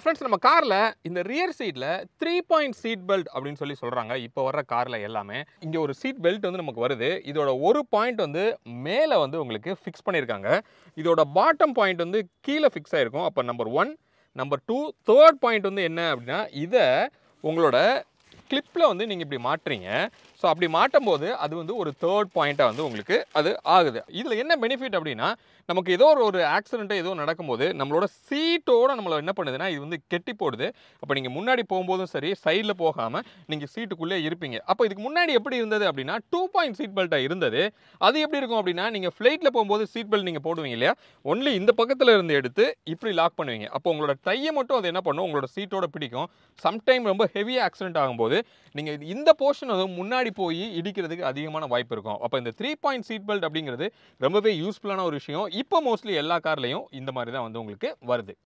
friends நம்ம காரில் இந்த ரியர் சீட்டில் த்ரீ பாயிண்ட் சீட் பெல்ட் அப்படின்னு சொல்லி சொல்கிறாங்க இப்போ வர காரில் எல்லாமே இங்கே ஒரு சீட் பெல்ட் வந்து நமக்கு வருது இதோட ஒரு பாயிண்ட் வந்து மேலே வந்து உங்களுக்கு ஃபிக்ஸ் பண்ணியிருக்காங்க இதோட பாட்டம் பாயிண்ட் வந்து கீழே ஃபிக்ஸ் ஆகிருக்கும் அப்போ number one number two third point வந்து என்ன அப்படின்னா இதை உங்களோட கிளிப்பில் வந்து நீங்கள் இப்படி மாட்டுறீங்க ஸோ அப்படி மாட்டும் போது அது வந்து ஒரு தேர்ட் பாயிண்ட்டாக வந்து உங்களுக்கு அது ஆகுது இதில் என்ன பெனிஃபிட் அப்படின்னா நமக்கு ஏதோ ஒரு ஒரு ஆக்சிடென்ட்டு ஏதோ நடக்கும்போது நம்மளோட சீட்டோடு நம்மளை என்ன பண்ணுதுன்னா இது வந்து கெட்டி போடுது அப்போ நீங்கள் முன்னாடி போகும்போதும் சரி சைடில் போகாமல் நீங்கள் சீட்டுக்குள்ளே இருப்பீங்க அப்போ இதுக்கு முன்னாடி எப்படி இருந்தது அப்படின்னா டூ பாயிண்ட் சீட் பெல்ட்டாக இருந்தது அது எப்படி இருக்கும் அப்படின்னா நீங்கள் ஃப்ளைட்டில் போகும்போது சீட் பெல்ட் நீங்கள் போடுவீங்க இல்லையா ஒன்லி இந்த பக்கத்தில் இருந்து எடுத்து இப்படி லாக் பண்ணுவீங்க அப்போ உங்களோட டையை மட்டும் அது என்ன பண்ணும் உங்களோட சீட்டோட பிடிக்கும் சம்டைம் ரொம்ப ஹெவி ஆக்சிடென்ட் ஆகும்போது நீங்கள் இந்த போர்ஷன் வந்து முன்னாடி போய் இடிக்கிறதுக்கு அதிகமான வாய்ப்பு இருக்கும் அப்போ இந்த த்ரீ பாயிண்ட் சீட் பெல்ட் அப்படிங்கிறது ரொம்பவே யூஸ்ஃபுல்லான ஒரு விஷயம் இப்போ மோஸ்ட்லி எல்லா கார்லேயும் இந்த மாதிரி தான் வந்து உங்களுக்கு வருது